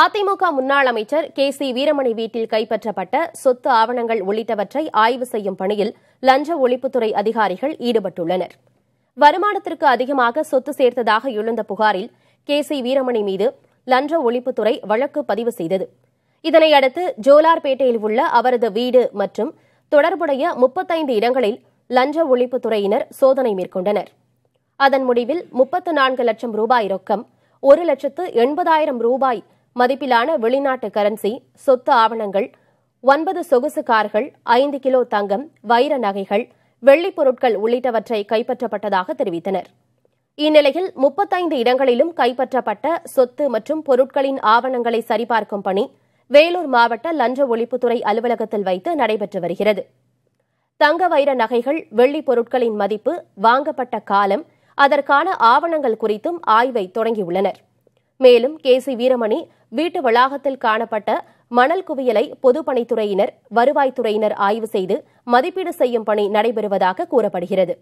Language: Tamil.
அதிமுக முன்னாள் அமைச்சர் கே சி வீரமணி வீட்டில் கைப்பற்றப்பட்ட சொத்து ஆவணங்கள் உள்ளிட்டவற்றை ஆய்வு செய்யும் பணியில் லஞ்ச ஒழிப்புத்துறை அதிகாரிகள் ஈடுபட்டுள்ளனர் வருமானத்திற்கு அதிகமாக சொத்து சேர்த்ததாக எழுந்த புகாரில் கே சி வீரமணி மீது லஞ்ச ஒழிப்புத்துறை வழக்கு பதிவு செய்தது இதனையடுத்து ஜோலார்பேட்டையில் உள்ள அவரது வீடு மற்றும் தொடர்புடைய முப்பத்தைந்து இடங்களில் லஞ்ச ஒழிப்புத்துறையினர் சோதனை மேற்கொண்டனர் அதன் முடிவில் முப்பத்து நான்கு லட்சம் ரூபாய் ரொக்கம் ஒரு லட்சத்து எண்பதாயிரம் ரூபாய் மதிப்பிலான வெளிநாட்டு கரன்சி சொத்து ஆவணங்கள் ஒன்பது சொகுசு கார்கள் ஐந்து கிலோ தங்கம் வைர நகைகள் வெள்ளிப் பொருட்கள் உள்ளிட்டவற்றை கைப்பற்றப்பட்டதாக தெரிவித்தனர் இந்நிலையில் முப்பத்தைந்து இடங்களிலும் கைப்பற்றப்பட்ட சொத்து மற்றும் பொருட்களின் ஆவணங்களை சரிபார்க்கும் பணி வேலூர் மாவட்ட லஞ்ச ஒழிப்புத்துறை அலுவலகத்தில் வைத்து நடைபெற்று வருகிறது தங்க வைர நகைகள் வெள்ளிப் பொருட்களின் மதிப்பு வாங்கப்பட்ட காலம் அதற்கான ஆவணங்கள் குறித்தும் ஆய்வை தொடங்கியுள்ளனா் மேலும் கே சி வீரமணி வீட்டு வளாகத்தில் காணப்பட்ட மணல் குவியலை பொதுப்பணித்துறையினர் வருவாய்த்துறையினர் ஆய்வு செய்து மதிப்பீடு செய்யும் பணி நடைபெறுவதாக கூறப்படுகிறது